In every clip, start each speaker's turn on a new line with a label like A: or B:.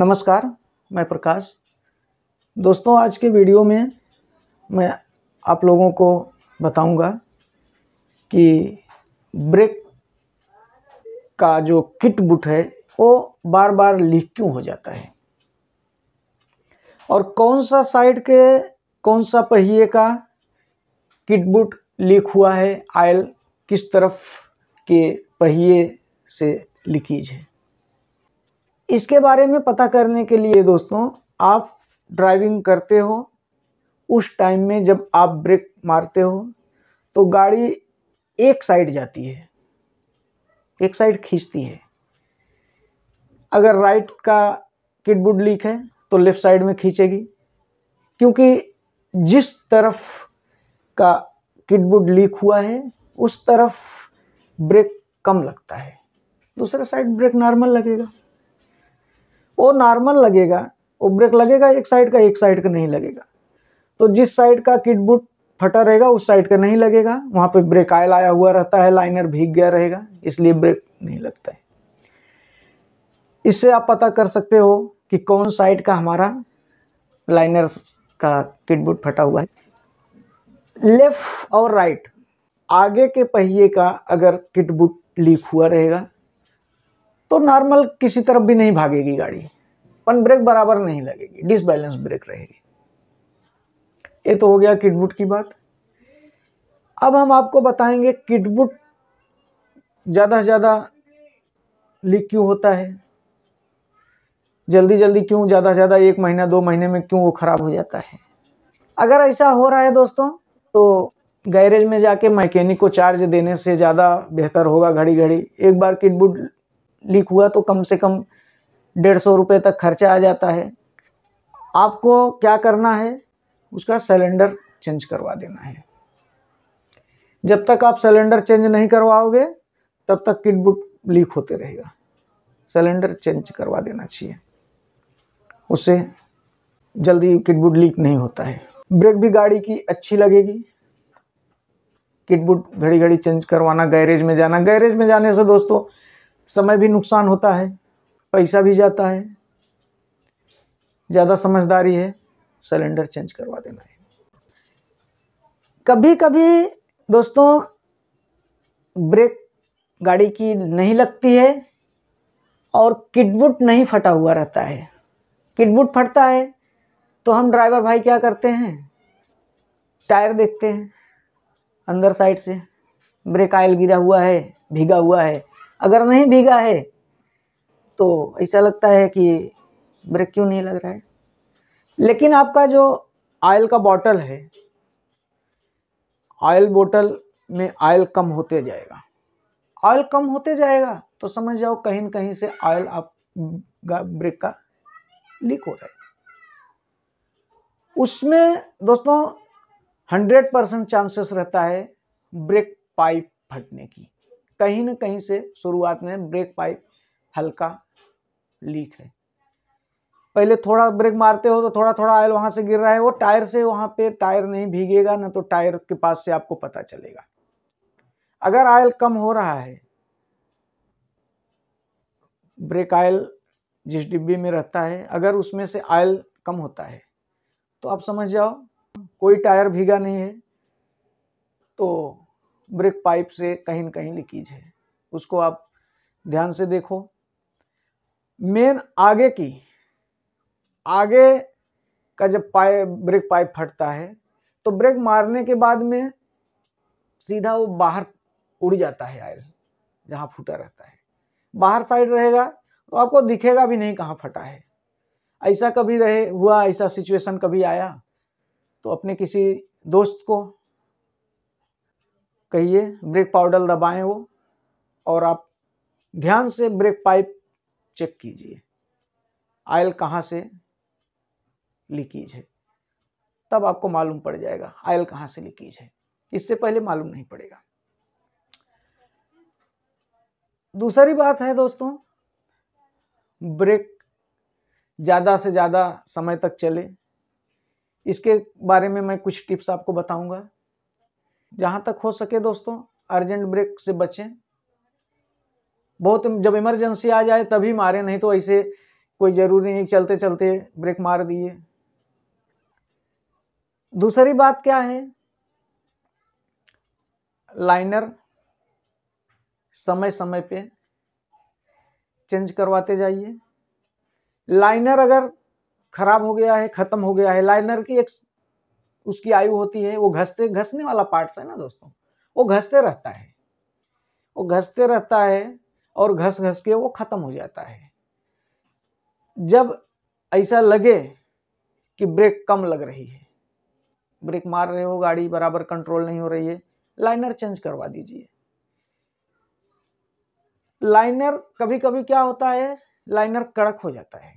A: नमस्कार मैं प्रकाश दोस्तों आज के वीडियो में मैं आप लोगों को बताऊंगा कि ब्रेक का जो किट बुट है वो बार बार लीक क्यों हो जाता है और कौन सा साइड के कौन सा पहिए का किट बुट लीक हुआ है आयल किस तरफ के पहिए से लीकेज है इसके बारे में पता करने के लिए दोस्तों आप ड्राइविंग करते हो उस टाइम में जब आप ब्रेक मारते हो तो गाड़ी एक साइड जाती है एक साइड खींचती है अगर राइट का किटबुड लीक है तो लेफ्ट साइड में खींचेगी क्योंकि जिस तरफ का किटबुड लीक हुआ है उस तरफ ब्रेक कम लगता है दूसरा साइड ब्रेक नॉर्मल लगेगा वो नॉर्मल लगेगा वो ब्रेक लगेगा एक साइड का एक साइड का नहीं लगेगा तो जिस साइड का किट बुट फटा रहेगा उस साइड का नहीं लगेगा वहाँ पे ब्रेक आयल आया हुआ रहता है लाइनर भीग गया रहेगा इसलिए ब्रेक नहीं लगता है इससे आप पता कर सकते हो कि कौन साइड का हमारा लाइनर का किटबुट फटा हुआ है लेफ्ट और राइट आगे के पहिए का अगर किटबुट लीक हुआ रहेगा तो नॉर्मल किसी तरफ भी नहीं भागेगी गाड़ी पन ब्रेक बराबर नहीं लगेगी डिसबैलेंस ब्रेक रहेगी ये तो हो गया किटबुट की बात अब हम आपको बताएंगे किटबुट ज़्यादा से ज़्यादा लीक क्यों होता है जल्दी जल्दी क्यों ज़्यादा से ज़्यादा एक महीना दो महीने में क्यों वो ख़राब हो जाता है अगर ऐसा हो रहा है दोस्तों तो गैरेज में जाके मैकेनिक को चार्ज देने से ज़्यादा बेहतर होगा घड़ी घड़ी एक बार किटबुट लीक हुआ तो कम से कम डेढ़ सौ रुपये तक खर्चा आ जाता है आपको क्या करना है उसका सिलेंडर चेंज करवा देना है जब तक आप सिलेंडर चेंज नहीं करवाओगे तब तक बुट लीक होते रहेगा सिलेंडर चेंज करवा देना चाहिए उससे जल्दी किटबुट लीक नहीं होता है ब्रेक भी गाड़ी की अच्छी लगेगी किटबुट घड़ी घड़ी चेंज करवाना गैरेज में जाना गैरेज में जाने से दोस्तों समय भी नुकसान होता है पैसा भी जाता है ज़्यादा समझदारी है सिलेंडर चेंज करवा देना है कभी कभी दोस्तों ब्रेक गाड़ी की नहीं लगती है और किटबुट नहीं फटा हुआ रहता है किटबुट फटता है तो हम ड्राइवर भाई क्या करते हैं टायर देखते हैं अंदर साइड से ब्रेक आयल गिरा हुआ है भीगा हुआ है अगर नहीं भीगा है तो ऐसा लगता है कि ब्रेक क्यों नहीं लग रहा है लेकिन आपका जो ऑयल का बॉटल है ऑयल बोटल में ऑयल कम होते जाएगा ऑयल कम होते जाएगा तो समझ जाओ कहीं न कहीं से ऑयल आप ब्रेक का लीक हो रहा है उसमें दोस्तों हंड्रेड परसेंट चांसेस रहता है ब्रेक पाइप फटने की कहीं ना कहीं से शुरुआत में ब्रेक पाइप हल्का लीक है पहले थोड़ा ब्रेक मारते हो तो थोड़ा थोड़ा आयल वहां से गिर रहा है वो टायर से वहां पे टायर नहीं भीगेगा ना तो टायर के पास से आपको पता चलेगा अगर आयल कम हो रहा है ब्रेक आयल जिस डिब्बे में रहता है अगर उसमें से आयल कम होता है तो आप समझ जाओ कोई टायर भीगा नहीं है तो ब्रेक पाइप से कहीं न कहीं लीकेज है उसको आप ध्यान से देखो मेन आगे की आगे का जब पाइप ब्रेक पाइप फटता है तो ब्रेक मारने के बाद में सीधा वो बाहर उड़ जाता है आयल जहाँ फूटा रहता है बाहर साइड रहेगा तो आपको दिखेगा भी नहीं कहाँ फटा है ऐसा कभी रहे हुआ ऐसा सिचुएशन कभी आया तो अपने किसी दोस्त को कहिए ब्रेक पाउडर दबाएं वो और आप ध्यान से ब्रेक पाइप चेक कीजिए आयल कहाँ से लीकेज है तब आपको मालूम पड़ जाएगा आयल कहाँ से लीकेज है इससे पहले मालूम नहीं पड़ेगा दूसरी बात है दोस्तों ब्रेक ज़्यादा से ज़्यादा समय तक चले इसके बारे में मैं कुछ टिप्स आपको बताऊंगा जहां तक हो सके दोस्तों अर्जेंट ब्रेक से बचें बहुत जब इमरजेंसी आ जाए तभी मारें नहीं तो ऐसे कोई ज़रूरी नहीं चलते चलते ब्रेक मार दिए दूसरी बात क्या है लाइनर समय समय पे चेंज करवाते जाइए लाइनर अगर खराब हो गया है ख़त्म हो गया है लाइनर की एक उसकी आयु होती है वो घसते घसने वाला पार्ट्स है ना दोस्तों वो घसते रहता है वो घसते रहता है और घस घस के वो ख़त्म हो जाता है जब ऐसा लगे कि ब्रेक कम लग रही है ब्रेक मार रहे हो गाड़ी बराबर कंट्रोल नहीं हो रही है लाइनर चेंज करवा दीजिए लाइनर कभी कभी क्या होता है लाइनर कड़क हो जाता है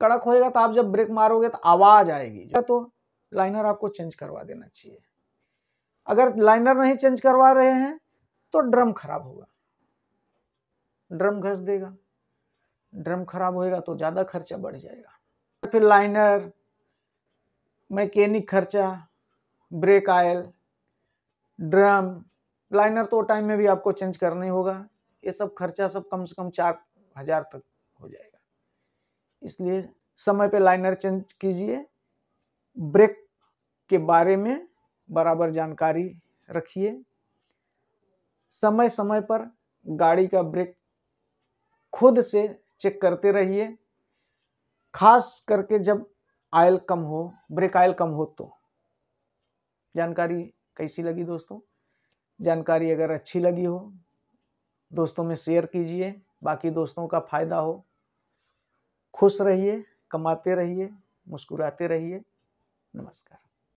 A: कड़क होएगा तो आप जब ब्रेक मारोगे तो आवाज आएगी तो लाइनर आपको चेंज करवा देना चाहिए अगर लाइनर नहीं चेंज करवा रहे हैं तो ड्रम खराब होगा ड्रम घस देगा ड्रम खराब होएगा तो ज़्यादा खर्चा बढ़ जाएगा फिर लाइनर मैकेनिक खर्चा ब्रेक आयल ड्रम लाइनर तो टाइम में भी आपको चेंज करना ही होगा ये सब खर्चा सब कम से कम चार हजार तक हो जाएगा इसलिए समय पे लाइनर चेंज कीजिए ब्रेक के बारे में बराबर जानकारी रखिए समय समय पर गाड़ी का ब्रेक खुद से चेक करते रहिए खास करके जब आयल कम हो ब्रेक आयल कम हो तो जानकारी कैसी लगी दोस्तों जानकारी अगर अच्छी लगी हो दोस्तों में शेयर कीजिए बाकी दोस्तों का फायदा हो खुश रहिए कमाते रहिए मुस्कुराते रहिए नमस्कार